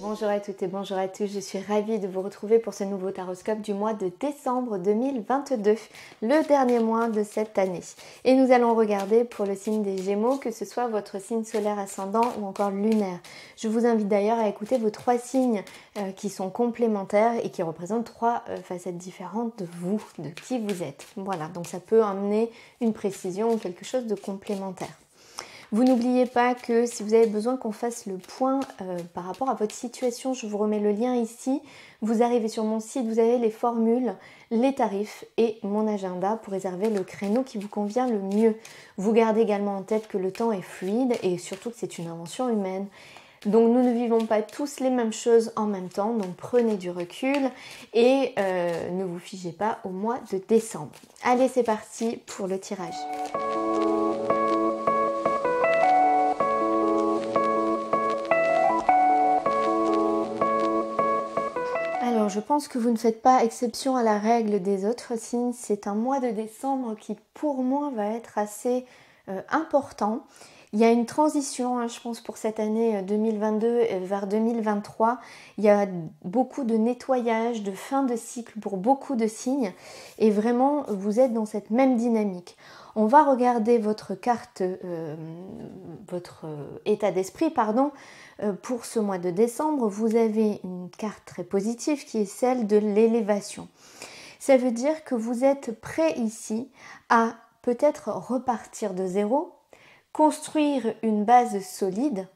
Bonjour à toutes et bonjour à tous, je suis ravie de vous retrouver pour ce nouveau taroscope du mois de décembre 2022, le dernier mois de cette année. Et nous allons regarder pour le signe des Gémeaux, que ce soit votre signe solaire ascendant ou encore lunaire. Je vous invite d'ailleurs à écouter vos trois signes euh, qui sont complémentaires et qui représentent trois euh, facettes différentes de vous, de qui vous êtes. Voilà, donc ça peut amener une précision ou quelque chose de complémentaire. Vous n'oubliez pas que si vous avez besoin qu'on fasse le point euh, par rapport à votre situation, je vous remets le lien ici. Vous arrivez sur mon site, vous avez les formules, les tarifs et mon agenda pour réserver le créneau qui vous convient le mieux. Vous gardez également en tête que le temps est fluide et surtout que c'est une invention humaine. Donc nous ne vivons pas tous les mêmes choses en même temps, donc prenez du recul et euh, ne vous figez pas au mois de décembre. Allez, c'est parti pour le tirage. je pense que vous ne faites pas exception à la règle des autres signes. C'est un mois de décembre qui pour moi va être assez euh, important. Il y a une transition, hein, je pense, pour cette année 2022 euh, euh, vers 2023. Il y a beaucoup de nettoyage, de fin de cycle pour beaucoup de signes. Et vraiment, vous êtes dans cette même dynamique. On va regarder votre carte, euh, votre état d'esprit, pardon, pour ce mois de décembre. Vous avez une carte très positive qui est celle de l'élévation. Ça veut dire que vous êtes prêt ici à peut-être repartir de zéro, construire une base solide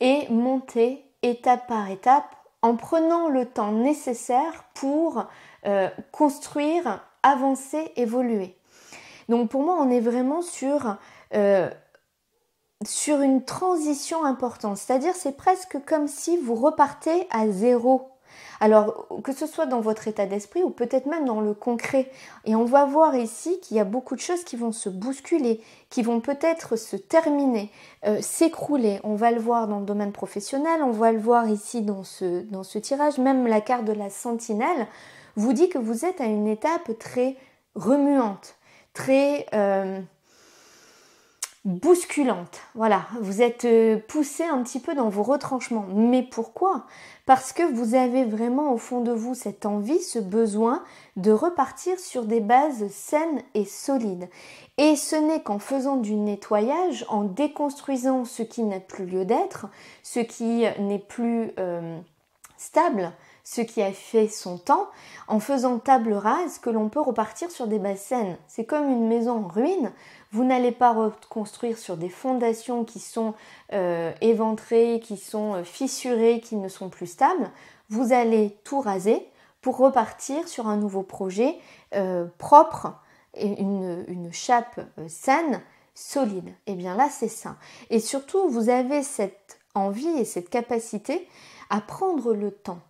et monter étape par étape en prenant le temps nécessaire pour euh, construire, avancer, évoluer. Donc pour moi, on est vraiment sur, euh, sur une transition importante. C'est-à-dire, c'est presque comme si vous repartez à zéro alors que ce soit dans votre état d'esprit ou peut-être même dans le concret. Et on va voir ici qu'il y a beaucoup de choses qui vont se bousculer, qui vont peut-être se terminer, euh, s'écrouler. On va le voir dans le domaine professionnel, on va le voir ici dans ce, dans ce tirage. Même la carte de la sentinelle vous dit que vous êtes à une étape très remuante, très... Euh, bousculante. Voilà, vous êtes euh, poussé un petit peu dans vos retranchements. Mais pourquoi Parce que vous avez vraiment au fond de vous cette envie, ce besoin de repartir sur des bases saines et solides. Et ce n'est qu'en faisant du nettoyage, en déconstruisant ce qui n'a plus lieu d'être, ce qui n'est plus euh, stable, ce qui a fait son temps, en faisant table rase que l'on peut repartir sur des bases saines. C'est comme une maison en ruine, vous n'allez pas reconstruire sur des fondations qui sont euh, éventrées, qui sont euh, fissurées, qui ne sont plus stables, vous allez tout raser pour repartir sur un nouveau projet euh, propre, et une, chape saine, solide. Et eh bien là, c'est ça. Et surtout, vous avez cette envie et cette capacité à prendre le temps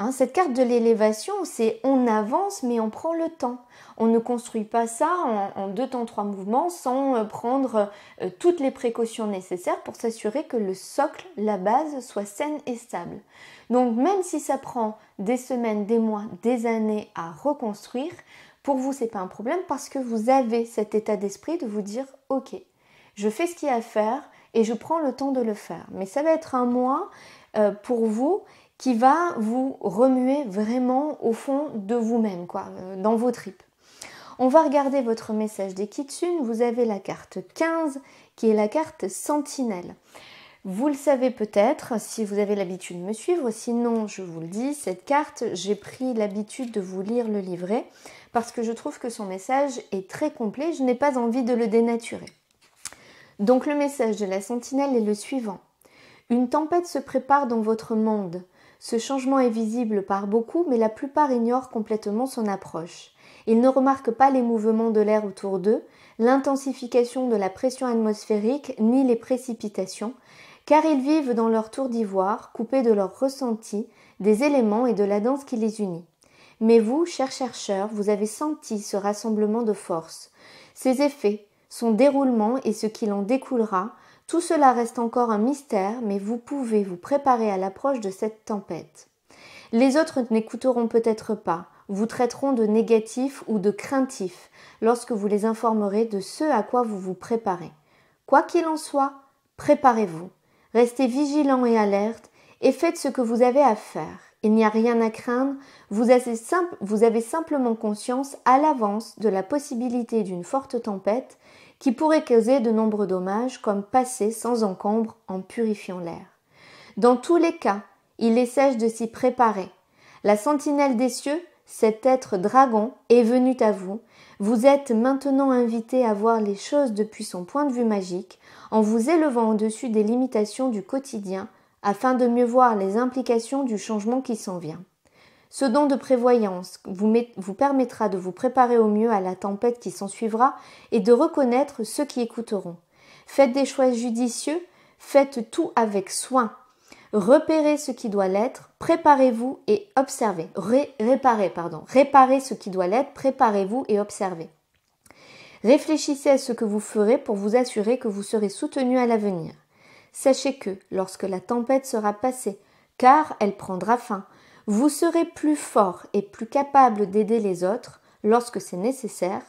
Hein, cette carte de l'élévation, c'est on avance mais on prend le temps. On ne construit pas ça en, deux temps trois mouvements sans euh, prendre euh, toutes les précautions nécessaires pour s'assurer que le socle, la base, soit saine et stable. Donc même si ça prend des semaines, des mois, des années à reconstruire, pour vous c'est pas un problème parce que vous avez cet état d'esprit de vous dire ok, je fais ce qu'il y a à faire et je prends le temps de le faire. Mais ça va être un mois euh, pour vous qui va vous remuer vraiment au fond de vous-même, quoi, euh, dans vos tripes. On va regarder votre message des Kitsune. Vous avez la carte 15 qui est la carte sentinelle. Vous le savez peut-être si vous avez l'habitude de me suivre, sinon je vous le dis, cette carte, j'ai pris l'habitude de vous lire le livret parce que je trouve que son message est très complet, je n'ai pas envie de le dénaturer. Donc le message de la sentinelle est le suivant. Une tempête se prépare dans votre monde. Ce changement est visible par beaucoup, mais la plupart ignorent complètement son approche. Ils ne remarquent pas les mouvements de l'air autour d'eux, l'intensification de la pression atmosphérique, ni les précipitations, car ils vivent dans leur tour d'ivoire, coupés de leurs ressentis, des éléments et de la danse qui les unit. Mais vous, chers chercheurs, vous avez senti ce rassemblement de forces, ses effets, son déroulement et ce qu'il en découlera, tout cela reste encore un mystère, mais vous pouvez vous préparer à l'approche de cette tempête. Les autres n'écouteront peut-être pas, vous traiteront de négatifs ou de craintifs lorsque vous les informerez de ce à quoi vous vous préparez. Quoi qu'il en soit, préparez-vous. Restez vigilant et alerte et faites ce que vous avez à faire. Il n'y a rien à craindre, vous simple, vous avez simplement conscience à l'avance de la possibilité d'une forte tempête qui pourrait causer de nombreux dommages comme passer sans encombre en purifiant l'air. Dans tous les cas, il est de s'y préparer. La sentinelle des cieux, cet être dragon, est venu à vous. Vous êtes maintenant invité à voir les choses depuis son point de vue magique, en vous élevant au-dessus des limitations du quotidien, afin de mieux voir les implications du changement qui s'en vient. Ce don de prévoyance vous, permettra de vous préparer au mieux à la tempête qui s'ensuivra et de reconnaître ceux qui écouteront. Faites des choix judicieux, faites tout avec soin. Repérez ce qui doit l'être, préparez-vous et observez. réparez, pardon. Réparez ce qui doit l'être, préparez-vous et observez. Réfléchissez à ce que vous ferez pour vous assurer que vous serez soutenu à l'avenir. Sachez que, lorsque la tempête sera passée, car elle prendra fin, vous serez plus fort et plus capable d'aider les autres lorsque c'est nécessaire,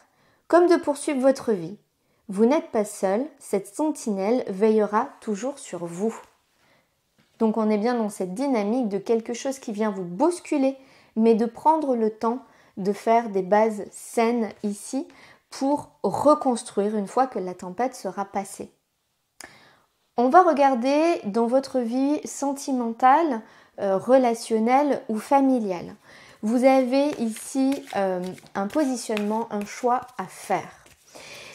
comme de poursuivre votre vie. Vous n'êtes pas seul, cette sentinelle veillera toujours sur vous. Donc on est bien dans cette dynamique de quelque chose qui vient vous bousculer, mais de prendre le temps de faire des bases saines ici pour reconstruire une fois que la tempête sera passée. On va regarder dans votre vie sentimentale euh, relationnel ou familial. Vous avez ici euh, un positionnement, un choix à faire.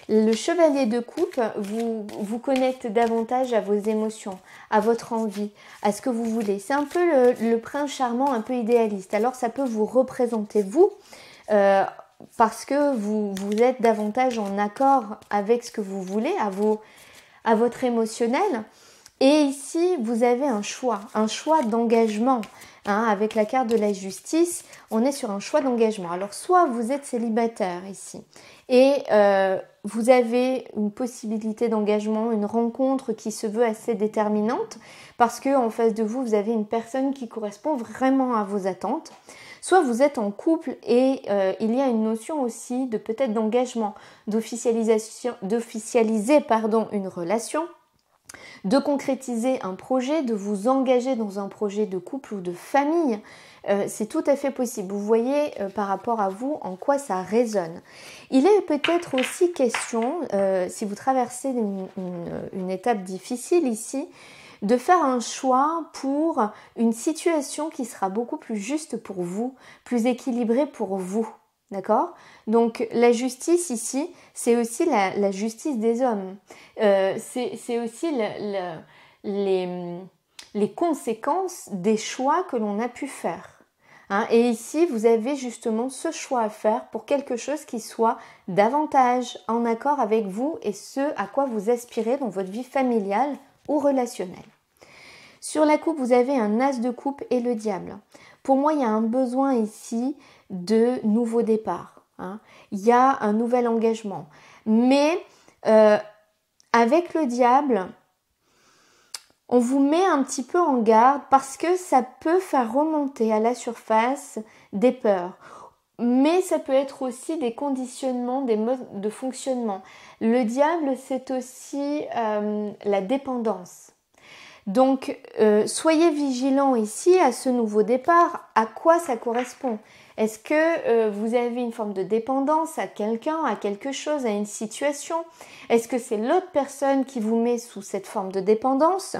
Le chevalier de coupe vous, vous connecte davantage à vos émotions, à votre envie, à ce que vous voulez. C'est un peu le, prince charmant, un peu idéaliste. Alors ça peut vous représenter vous. Euh, parce que vous, êtes davantage en accord avec ce que vous voulez, à, à votre émotionnel. Et ici, vous avez un choix, un choix d'engagement. Hein. avec la carte de la justice, on est sur un choix d'engagement. Alors, soit vous êtes célibataire ici et euh, vous avez une possibilité d'engagement, une rencontre qui se veut assez déterminante parce que en face de vous, vous avez une personne qui correspond vraiment à vos attentes. Soit vous êtes en couple et euh, il y a une notion aussi de peut-être d'engagement, d'officialiser pardon une relation de concrétiser un projet, de vous engager dans un projet de couple ou de famille, euh, c'est tout à fait possible. Vous voyez euh, par rapport à vous en quoi ça résonne. Il est peut-être aussi question, euh, si vous traversez une, étape difficile ici, de faire un choix pour une situation qui sera beaucoup plus juste pour vous, plus équilibrée pour vous. D'accord Donc la justice ici, c'est aussi la, justice des hommes. Euh, c'est aussi les, conséquences des choix que l'on a pu faire. Hein. Et ici, vous avez justement ce choix à faire pour quelque chose qui soit davantage en accord avec vous et ce à quoi vous aspirez dans votre vie familiale ou relationnelle. Sur la coupe, vous avez un as de coupe et le diable. Pour moi, il y a un besoin ici de nouveau départ. Hein. Il y a un nouvel engagement. Mais euh, avec le diable, on vous met un petit peu en garde parce que ça peut faire remonter à la surface des peurs. Mais ça peut être aussi des conditionnements, des modes de fonctionnement. Le diable, c'est aussi euh, la dépendance. Donc, euh, soyez vigilants ici à ce nouveau départ, à quoi ça correspond. Est-ce que euh, vous avez une forme de dépendance à quelqu'un, à quelque chose, à une situation Est-ce que c'est l'autre personne qui vous met sous cette forme de dépendance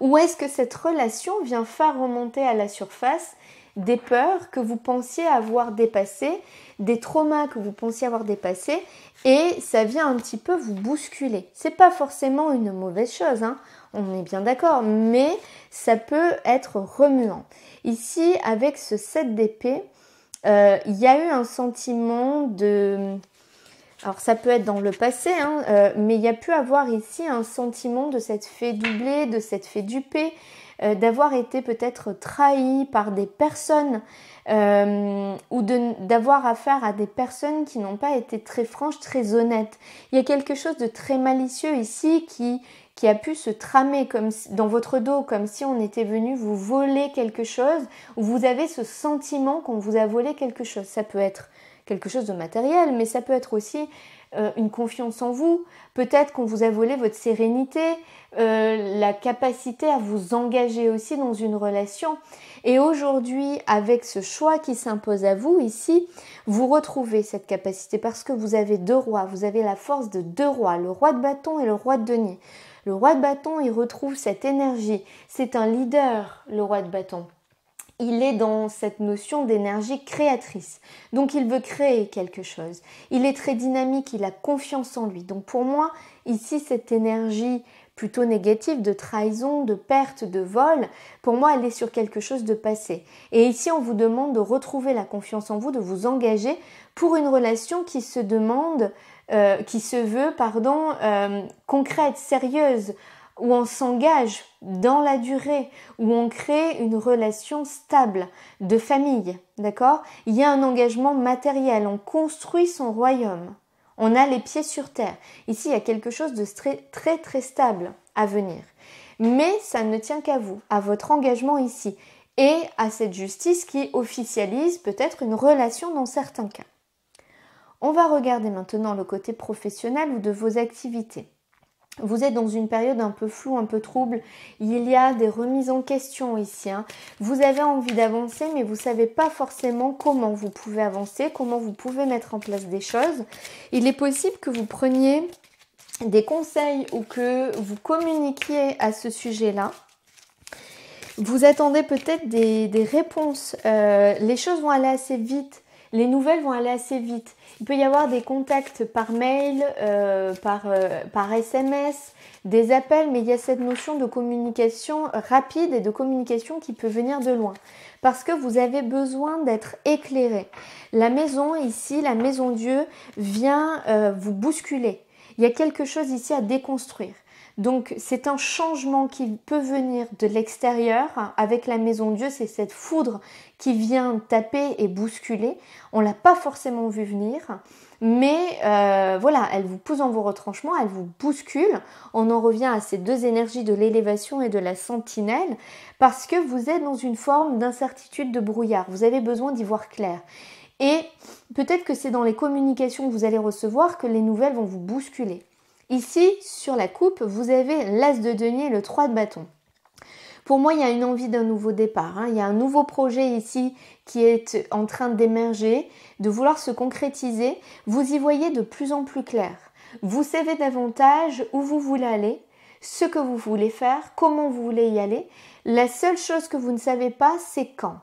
Ou est-ce que cette relation vient faire remonter à la surface des peurs que vous pensiez avoir dépassées, des traumas que vous pensiez avoir dépassés, et ça vient un petit peu vous bousculer. C'est pas forcément une mauvaise chose, hein. on est bien d'accord, mais ça peut être remuant. Ici, avec ce 7 d'épée, euh, il y a eu un sentiment de... Alors ça peut être dans le passé, hein, euh, mais il y a pu avoir ici un sentiment de cette fée doublée, de cette fée dupée, euh, d'avoir été peut-être trahi par des personnes euh, ou d'avoir affaire à des personnes qui n'ont pas été très franches, très honnêtes. Il y a quelque chose de très malicieux ici qui, qui a pu se tramer comme dans votre dos, comme si on était venu vous voler quelque chose, ou vous avez ce sentiment qu'on vous a volé quelque chose. Ça peut être quelque chose de matériel, mais ça peut être aussi euh, une confiance en vous, peut-être qu'on vous a volé votre sérénité, euh, la capacité à vous engager aussi dans une relation. Et aujourd'hui, avec ce choix qui s'impose à vous ici, vous retrouvez cette capacité parce que vous avez deux rois, vous avez la force de deux rois, le roi de bâton et le roi de denier. Le roi de bâton, il retrouve cette énergie, c'est un leader, le roi de bâton il est dans cette notion d'énergie créatrice. Donc il veut créer quelque chose. Il est très dynamique, il a confiance en lui. Donc pour moi, ici, cette énergie plutôt négative de trahison, de perte, de vol, pour moi, elle est sur quelque chose de passé. Et ici, on vous demande de retrouver la confiance en vous, de vous engager pour une relation qui se demande, euh, qui se veut, pardon, euh, concrète, sérieuse, où on s'engage dans la durée, où on crée une relation stable de famille, d'accord Il y a un engagement matériel, on construit son royaume, on a les pieds sur terre. Ici, il y a quelque chose de très très, très stable à venir. Mais ça ne tient qu'à vous, à votre engagement ici, et à cette justice qui officialise peut-être une relation dans certains cas. On va regarder maintenant le côté professionnel ou de vos activités. Vous êtes dans une période un peu floue, un peu trouble. Il y a des remises en question ici. Hein. Vous avez envie d'avancer, mais vous ne savez pas forcément comment vous pouvez avancer, comment vous pouvez mettre en place des choses. Il est possible que vous preniez des conseils ou que vous communiquiez à ce sujet-là. Vous attendez peut-être des, des réponses. Euh, les choses vont aller assez vite les nouvelles vont aller assez vite. Il peut y avoir des contacts par mail, euh, par, euh, par SMS, des appels, mais il y a cette notion de communication rapide et de communication qui peut venir de loin. Parce que vous avez besoin d'être éclairé. La maison ici, la maison Dieu, vient euh, vous bousculer. Il y a quelque chose ici à déconstruire. Donc c'est un changement qui peut venir de l'extérieur. Avec la maison Dieu, c'est cette foudre qui vient taper et bousculer. On ne l'a pas forcément vu venir. Mais euh, voilà, elle vous pousse en vos retranchements, elle vous bouscule. On en revient à ces deux énergies de l'élévation et de la sentinelle parce que vous êtes dans une forme d'incertitude, de brouillard. Vous avez besoin d'y voir clair. Et peut-être que c'est dans les communications que vous allez recevoir que les nouvelles vont vous bousculer. Ici, sur la coupe, vous avez l'As de denier le 3 de bâton. Pour moi, il y a une envie d'un nouveau départ. Hein. Il y a un nouveau projet ici qui est en train d'émerger, de vouloir se concrétiser. Vous y voyez de plus en plus clair. Vous savez davantage où vous voulez aller, ce que vous voulez faire, comment vous voulez y aller. La seule chose que vous ne savez pas, c'est quand.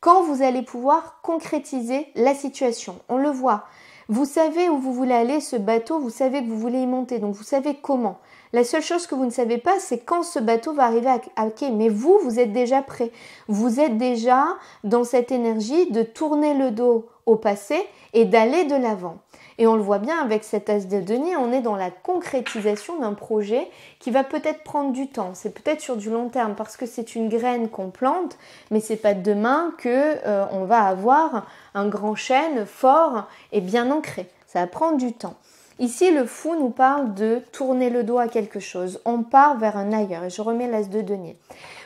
Quand vous allez pouvoir concrétiser la situation. On le voit. Vous savez où vous voulez aller, ce bateau, vous savez que vous voulez y monter, donc vous savez comment. La seule chose que vous ne savez pas, c'est quand ce bateau va arriver à quai. mais vous, vous êtes déjà prêt. Vous êtes déjà dans cette énergie de tourner le dos au passé et d'aller de l'avant. Et on le voit bien avec cet as de denier, on est dans la concrétisation d'un projet qui va peut-être prendre du temps. C'est peut-être sur du long terme parce que c'est une graine qu'on plante, mais c'est pas demain que euh, on va avoir un grand chêne fort et bien ancré. Ça va prendre du temps. Ici, le fou nous parle de tourner le dos à quelque chose. On part vers un ailleurs. Et je remets l'as de denier.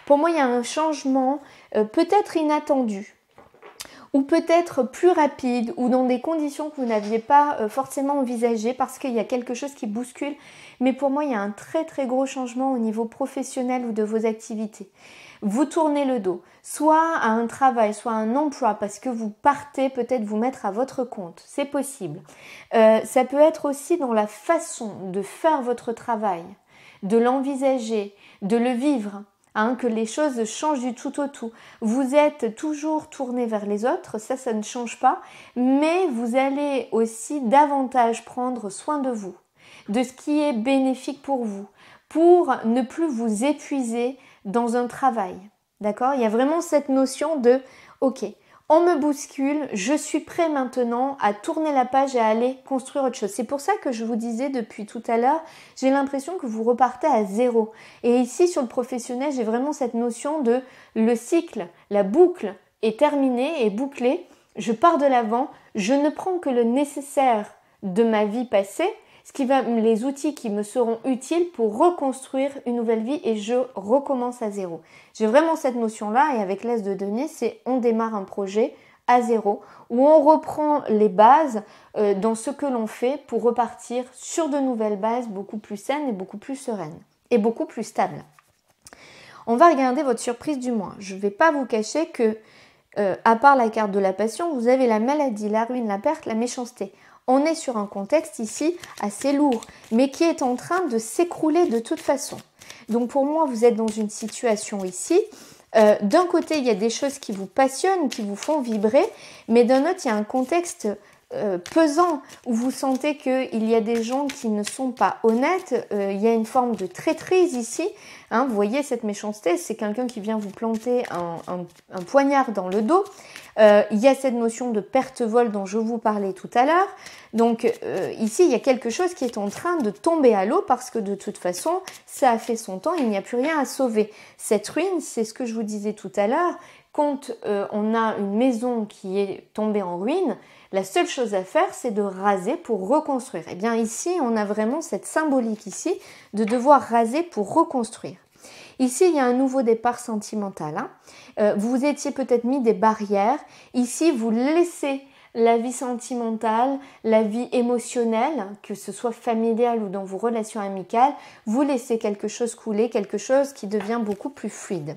Pour moi, il y a un changement euh, peut-être inattendu ou peut-être plus rapide ou dans des conditions que vous n'aviez pas euh, forcément envisagées parce qu'il y a quelque chose qui bouscule. Mais pour moi, il y a un très très gros changement au niveau professionnel ou de vos activités. Vous tournez le dos, soit à un travail, soit à un emploi, parce que vous partez peut-être vous mettre à votre compte. C'est possible. Euh, ça peut être aussi dans la façon de faire votre travail, de l'envisager, de le vivre. Hein, que les choses changent du tout au tout. Vous êtes toujours tourné vers les autres, ça, ça ne change pas, mais vous allez aussi davantage prendre soin de vous, de ce qui est bénéfique pour vous, pour ne plus vous épuiser dans un travail. D'accord Il y a vraiment cette notion de, ok, on me bouscule, je suis prêt maintenant à tourner la page et à aller construire autre chose. C'est pour ça que je vous disais depuis tout à l'heure, j'ai l'impression que vous repartez à zéro. Et ici sur le professionnel, j'ai vraiment cette notion de le cycle, la boucle est terminée et bouclée, je pars de l'avant, je ne prends que le nécessaire de ma vie passée ce qui va, les outils qui me seront utiles pour reconstruire une nouvelle vie et je recommence à zéro. J'ai vraiment cette notion-là et avec l'aide de Denis, c'est on démarre un projet à zéro où on reprend les bases euh, dans ce que l'on fait pour repartir sur de nouvelles bases beaucoup plus saines et beaucoup plus sereines et beaucoup plus stables. On va regarder votre surprise du mois. Je ne vais pas vous cacher que, euh, à part la carte de la passion, vous avez la maladie, la ruine, la perte, la méchanceté. On est sur un contexte ici assez lourd, mais qui est en train de s'écrouler de toute façon. Donc pour moi, vous êtes dans une situation ici. Euh, d'un côté, il y a des choses qui vous passionnent, qui vous font vibrer, mais d'un autre, il y a un contexte euh, pesant où vous sentez qu'il y a des gens qui ne sont pas honnêtes, euh, il y a une forme de traîtrise ici. Hein, vous voyez cette méchanceté, c'est quelqu'un qui vient vous planter un, poignard dans le dos. Euh, il y a cette notion de perte-vol dont je vous parlais tout à l'heure. Donc ici, il y a quelque chose qui est en train de tomber à l'eau parce que de toute façon, ça a fait son temps, il n'y a plus rien à sauver. Cette ruine, c'est ce que je vous disais tout à l'heure, quand on a une maison qui est tombée en ruine, la seule chose à faire, c'est de raser pour reconstruire. Et eh bien ici, on a vraiment cette symbolique ici de devoir raser pour reconstruire. Ici, il y a un nouveau départ sentimental. Hein. Euh, vous étiez peut-être mis des barrières. Ici, vous laissez la vie sentimentale, la vie émotionnelle, que ce soit familiale ou dans vos relations amicales, vous laissez quelque chose couler, quelque chose qui devient beaucoup plus fluide.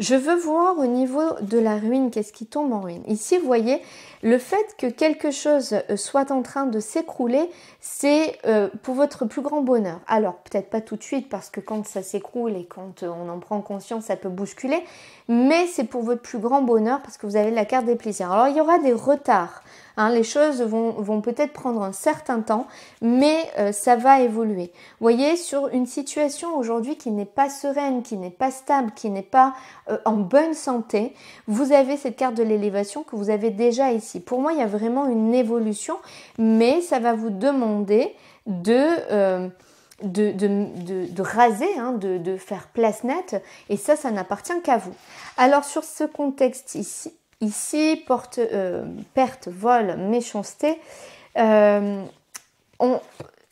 Je veux voir au niveau de la ruine, qu'est-ce qui tombe en ruine. Ici, vous voyez, le fait que quelque chose euh, soit en train de s'écrouler, c'est euh, pour votre plus grand bonheur. Alors, peut-être pas tout de suite, parce que quand ça s'écroule et quand euh, on en prend conscience, ça peut bousculer, mais c'est pour votre plus grand bonheur, parce que vous avez la carte des plaisirs. Alors, il y aura des retards Hein, les choses vont, peut-être prendre un certain temps, mais euh, ça va évoluer. Vous voyez, sur une situation aujourd'hui qui n'est pas sereine, qui n'est pas stable, qui n'est pas euh, en bonne santé, vous avez cette carte de l'élévation que vous avez déjà ici. Pour moi, il y a vraiment une évolution, mais ça va vous demander de... Euh, de, raser, hein, de, de, faire place nette, et ça, ça n'appartient qu'à vous. Alors sur ce contexte ici, Ici, porte, euh, perte, vol, méchanceté, euh,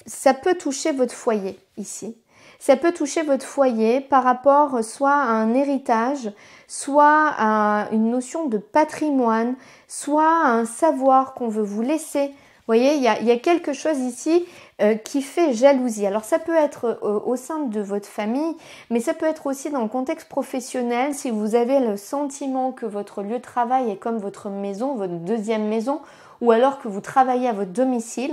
ça peut toucher votre foyer ici. Ça peut toucher votre foyer par rapport soit à un héritage, soit à une notion de patrimoine, soit à un savoir qu'on veut vous laisser. Vous voyez, il y a, quelque chose ici euh, qui fait jalousie. Alors ça peut être euh, au sein de votre famille, mais ça peut être aussi dans le contexte professionnel, si vous avez le sentiment que votre lieu de travail est comme votre maison, votre deuxième maison, ou alors que vous travaillez à votre domicile,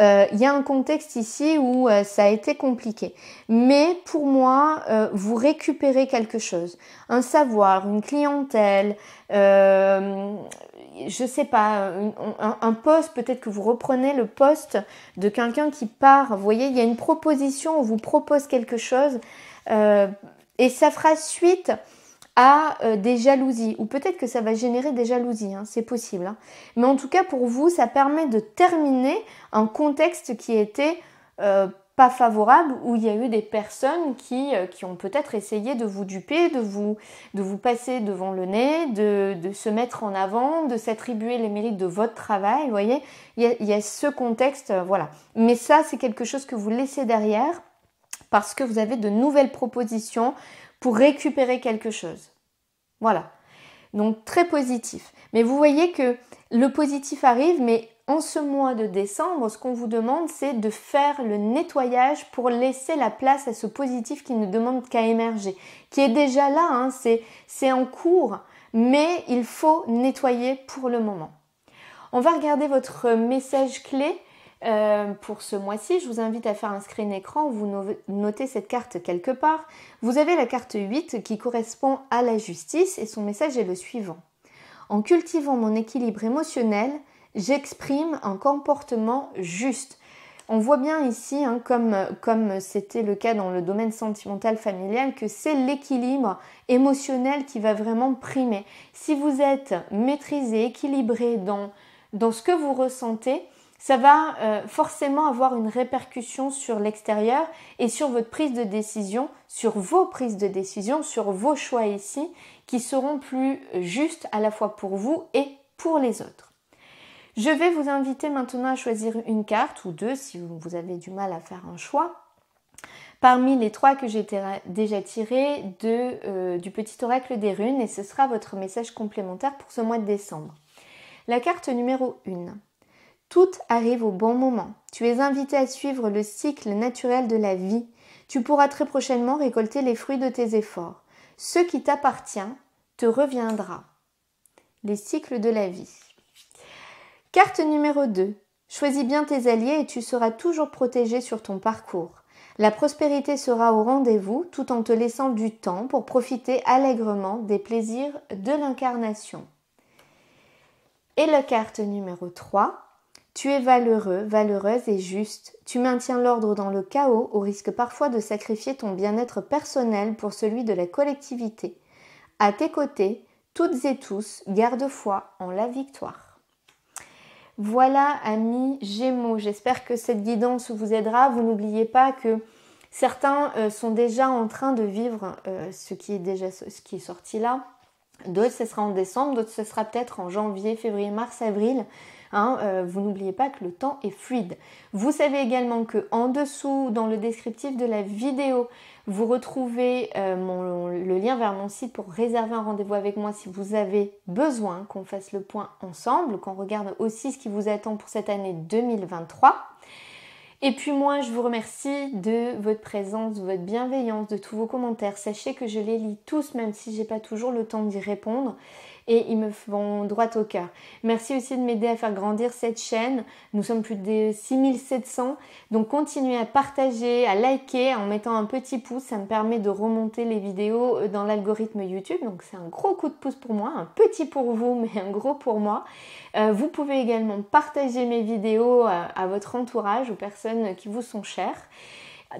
euh, il y a un contexte ici où ça a été compliqué. Mais pour moi, vous récupérez quelque chose, un savoir, une clientèle, je sais pas, un, poste, peut-être que vous reprenez le poste de quelqu'un qui part. Vous voyez, il y a une proposition, on vous propose quelque chose euh, et ça fera suite à euh, des jalousies ou peut-être que ça va générer des jalousies, hein, c'est possible. Hein. Mais en tout cas, pour vous, ça permet de terminer un contexte qui était euh, pas favorable où il y a eu des personnes qui, euh, qui ont peut-être essayé de vous duper, de vous, de vous passer devant le nez, de, se mettre en avant, de s'attribuer les mérites de votre travail, vous voyez, il y, a, il y a ce contexte, euh, voilà. Mais ça, c'est quelque chose que vous laissez derrière parce que vous avez de nouvelles propositions pour récupérer quelque chose. Voilà. Donc très positif. Mais vous voyez que le positif arrive, mais en ce mois de décembre, ce qu'on vous demande, c'est de faire le nettoyage pour laisser la place à ce positif qui ne demande qu'à émerger, qui est déjà là, hein, c'est en cours, mais il faut nettoyer pour le moment. On va regarder votre message clé. Euh, pour ce mois-ci, je vous invite à faire un screen écran, vous notez cette carte quelque part. Vous avez la carte 8 qui correspond à la justice et son message est le suivant. En cultivant mon équilibre émotionnel, j'exprime un comportement juste. On voit bien ici, hein, comme, c'était le cas dans le domaine sentimental familial, que c'est l'équilibre émotionnel qui va vraiment primer. Si vous êtes maîtrisé, équilibré dans, ce que vous ressentez, ça va euh, forcément avoir une répercussion sur l'extérieur et sur votre prise de décision, sur vos prises de décision, sur vos choix ici, qui seront plus justes à la fois pour vous et pour les autres. Je vais vous inviter maintenant à choisir une carte ou deux si vous avez du mal à faire un choix. Parmi les trois que j'ai déjà tirées euh, du petit oracle des runes, et ce sera votre message complémentaire pour ce mois de décembre. La carte numéro 1. Tout arrive au bon moment. Tu es invité à suivre le cycle naturel de la vie. Tu pourras très prochainement récolter les fruits de tes efforts. Ce qui t'appartient te reviendra. Les cycles de la vie. Carte numéro 2. Choisis bien tes alliés et tu seras toujours protégé sur ton parcours. La prospérité sera au rendez-vous tout en te laissant du temps pour profiter allègrement des plaisirs de l'incarnation. Et la carte numéro 3. Tu es valeureux, valeureuse et juste. Tu maintiens l'ordre dans le chaos au risque parfois de sacrifier ton bien-être personnel pour celui de la collectivité. À tes côtés, toutes et tous, garde foi en la victoire. Voilà amis Gémeaux, j'espère que cette guidance vous aidera. Vous n'oubliez pas que certains euh, sont déjà en train de vivre euh, ce, qui est déjà, ce qui est sorti là. D'autres, ce sera en décembre, d'autres, ce sera peut-être en janvier, février, mars, avril. Hein, euh, vous n'oubliez pas que le temps est fluide. Vous savez également que en dessous, dans le descriptif de la vidéo, vous retrouvez euh, le lien vers mon site pour réserver un rendez-vous avec moi si vous avez besoin qu'on fasse le point ensemble, qu'on regarde aussi ce qui vous attend pour cette année 2023. Et puis moi, je vous remercie de votre présence, de votre bienveillance, de tous vos commentaires. Sachez que je les lis tous, même si je n'ai pas toujours le temps d'y répondre et ils me font droit au cœur. Merci aussi de m'aider à faire grandir cette chaîne. Nous sommes plus de 6700. Donc continuez à partager, à liker en mettant un petit pouce. Ça me permet de remonter les vidéos euh, dans l'algorithme YouTube. Donc c'est un gros coup de pouce pour moi, un petit pour vous, mais un gros pour moi. Euh, vous pouvez également partager mes vidéos à, euh, à votre entourage, aux personnes qui vous sont chères.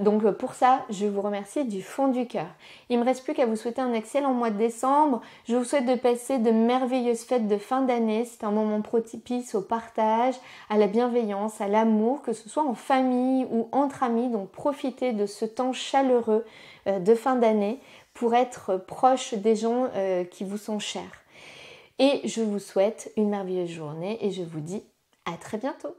Donc euh, pour ça, je vous remercie du fond du cœur. Il me reste plus qu'à vous souhaiter un excellent mois de décembre. Je vous souhaite de passer de merveilleuses fêtes de fin d'année. C'est un moment propice au partage, à la bienveillance, à l'amour, que ce soit en famille ou entre amis. Donc profitez de ce temps chaleureux euh, de fin d'année pour être proche des gens euh, qui vous sont chers. Et je vous souhaite une merveilleuse journée et je vous dis à très bientôt.